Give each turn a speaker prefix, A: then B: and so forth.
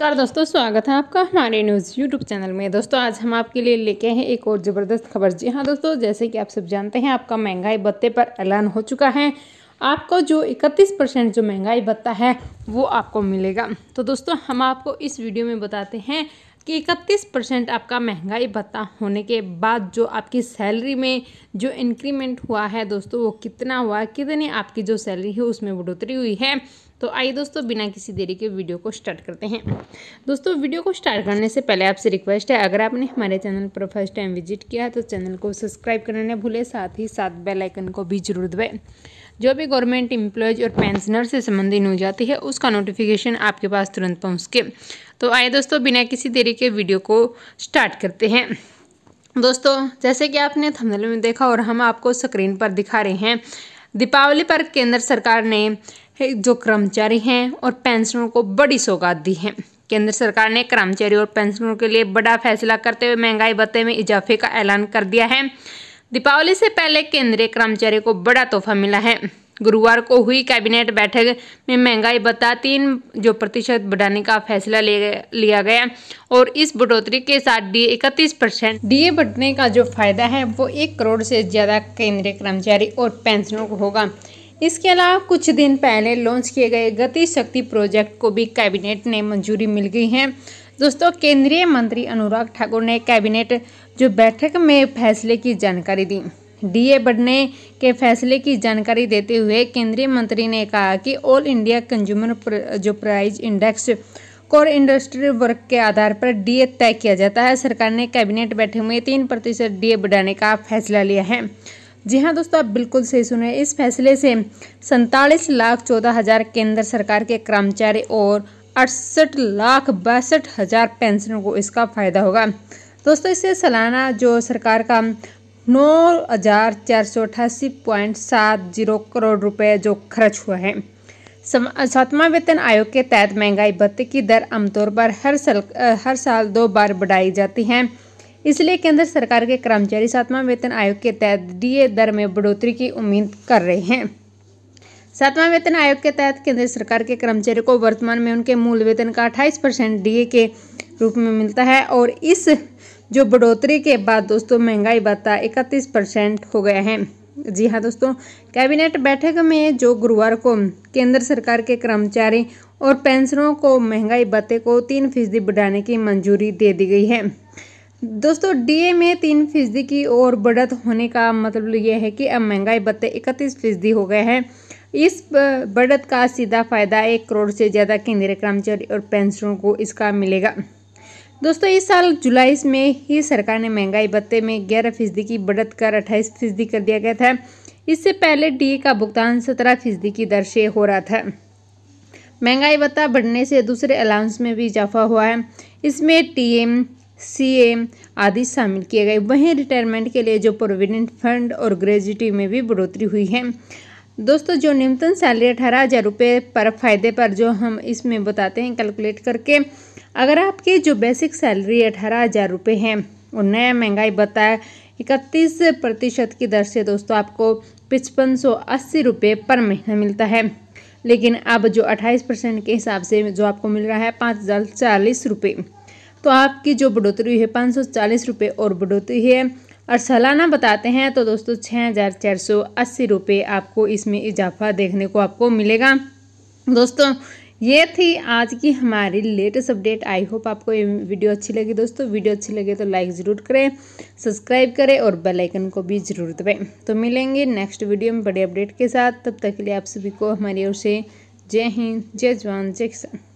A: नमस्कार दोस्तों स्वागत है आपका हमारे न्यूज़ यूट्यूब चैनल में दोस्तों आज हम आपके लिए लेके हैं एक और ज़बरदस्त खबर जी हाँ दोस्तों जैसे कि आप सब जानते हैं आपका महंगाई भत्ते पर ऐलान हो चुका है आपको जो 31 परसेंट जो महंगाई भत्ता है वो आपको मिलेगा तो दोस्तों हम आपको इस वीडियो में बताते हैं कि इकतीस परसेंट आपका महंगाई भत्ता होने के बाद जो आपकी सैलरी में जो इंक्रीमेंट हुआ है दोस्तों वो कितना हुआ कितनी आपकी जो सैलरी है उसमें बढ़ोतरी हुई है तो आइए दोस्तों बिना किसी देरी के वीडियो को स्टार्ट करते हैं दोस्तों वीडियो को स्टार्ट करने से पहले आपसे रिक्वेस्ट है अगर आपने हमारे चैनल पर फर्स्ट टाइम विजिट किया तो चैनल को सब्सक्राइब करना ना भूलें साथ ही साथ बेलाइकन को भी जरूर दबाएँ जो भी गवर्नमेंट इम्प्लॉयज़ और पेंशनर से संबंधित न्यूज आती है उसका नोटिफिकेशन आपके पास तुरंत पहुँच के तो आइए दोस्तों बिना किसी देरी के वीडियो को स्टार्ट करते हैं दोस्तों जैसे कि आपने थंबनेल में देखा और हम आपको स्क्रीन पर दिखा रहे हैं दीपावली पर केंद्र सरकार ने जो कर्मचारी हैं और पेंशनरों को बड़ी सौगात दी है केंद्र सरकार ने कर्मचारियों और पेंशनरों के लिए बड़ा फैसला करते हुए महंगाई भत्ते में इजाफे का ऐलान कर दिया है दीपावली से पहले केंद्रीय कर्मचारी को बड़ा तोहफा मिला है गुरुवार को हुई कैबिनेट बैठक में महंगाई भत्ता तीन जो प्रतिशत बढ़ाने का फैसला ले लिया गया और इस बढ़ोतरी के साथ डी इकतीस परसेंट डीए बढ़ने का जो फायदा है वो एक करोड़ से ज्यादा केंद्रीय कर्मचारी और पेंशनरों को होगा इसके अलावा कुछ दिन पहले लॉन्च किए गए गति शक्ति प्रोजेक्ट को भी कैबिनेट ने मंजूरी मिल गई है दोस्तों केंद्रीय मंत्री अनुराग ठाकुर ने कैबिनेट जो बैठक में फैसले की जानकारी दी डीए बढ़ने के फैसले की जानकारी देते हुए केंद्रीय मंत्री ने कहा कि ऑल इंडिया कंज्यूमर प्र, जो price index core industry work के आधार पर डीए तय किया जाता है सरकार ने कैबिनेट बैठक में तीन प्रतिशत डीए बढ़ाने का फैसला लिया है जी हाँ दोस्तों आप बिल्कुल सही सुने इस फैसले से सैंतालीस लाख चौदह हज़ार केंद्र सरकार के कर्मचारी और अड़सठ लाख बासठ हज़ार पेंशनों को इसका फ़ायदा होगा दोस्तों इससे सालाना जो सरकार का नौ हज़ार चार सौ अठासी पॉइंट सात जीरो करोड़ रुपए जो खर्च हुआ है सातवां वेतन आयोग के तहत महंगाई भत्ते की दर आमतौर पर हर साल हर साल दो बार बढ़ाई जाती है इसलिए केंद्र सरकार के कर्मचारी सातवां वेतन आयोग के तहत डीए दर में बढ़ोतरी की उम्मीद कर रहे हैं सातवां वेतन आयोग के तहत केंद्र सरकार के कर्मचारी को वर्तमान में उनके मूल वेतन का अट्ठाईस परसेंट डी के रूप में मिलता है और इस जो बढ़ोतरी के बाद दोस्तों महंगाई भत्ता इकतीस परसेंट हो गया है जी हाँ दोस्तों कैबिनेट बैठक में जो गुरुवार को केंद्र सरकार के कर्मचारी और पेंशनों को महंगाई भत्ते को तीन फीसदी बढ़ाने की मंजूरी दे दी गई है दोस्तों डीए में तीन फीसदी की ओर बढ़त होने का मतलब यह है कि अब महंगाई भत्ते इकतीस फीसदी हो गए हैं इस बढ़त का सीधा फायदा एक करोड़ से ज़्यादा केंद्रीय कर्मचारी और पेंशनरों को इसका मिलेगा दोस्तों इस साल जुलाई में ही सरकार ने महंगाई भत्ते में ग्यारह फीसदी की बढ़त कर अट्ठाईस फीसदी कर दिया गया था इससे पहले डीए का भुगतान सत्रह फीसदी की दर से हो रहा था महंगाई भत्ता बढ़ने से दूसरे अलाउंस में भी इजाफा हुआ है इसमें टीएम सीए आदि शामिल किए गए वहीं रिटायरमेंट के लिए जो प्रोविडेंट फंड और ग्रेजुटी में भी बढ़ोतरी हुई है दोस्तों जो न्यूनतम सैलरी अठारह हज़ार रुपये पर फायदे पर जो हम इसमें बताते हैं कैलकुलेट करके अगर आपकी जो बेसिक सैलरी अठारह हज़ार रुपये है और नया महंगाई बताया इकतीस प्रतिशत की दर से दोस्तों आपको पचपन सौ अस्सी रुपये पर महीना मिलता है लेकिन अब जो अट्ठाईस परसेंट के हिसाब से जो आपको मिल रहा है पाँच हज़ार चालीस रुपये तो आपकी जो बढ़ोतरी हुई है पाँच सौ चालीस रुपये और बढ़ोतरी है और सालाना बताते हैं तो दोस्तों छः हज़ार चार सौ अस्सी रुपये आपको इसमें इजाफा देखने को आपको मिलेगा दोस्तों ये थी आज की हमारी लेटेस्ट अपडेट आई होप आपको ये वीडियो अच्छी लगी दोस्तों वीडियो अच्छी लगे तो लाइक ज़रूर करें सब्सक्राइब करें और बेल आइकन को भी ज़रूर दबाएं तो मिलेंगे नेक्स्ट वीडियो में बड़े अपडेट के साथ तब तक के लिए आप सभी को हमारी ओर से जय हिंद जय जवान जय किसान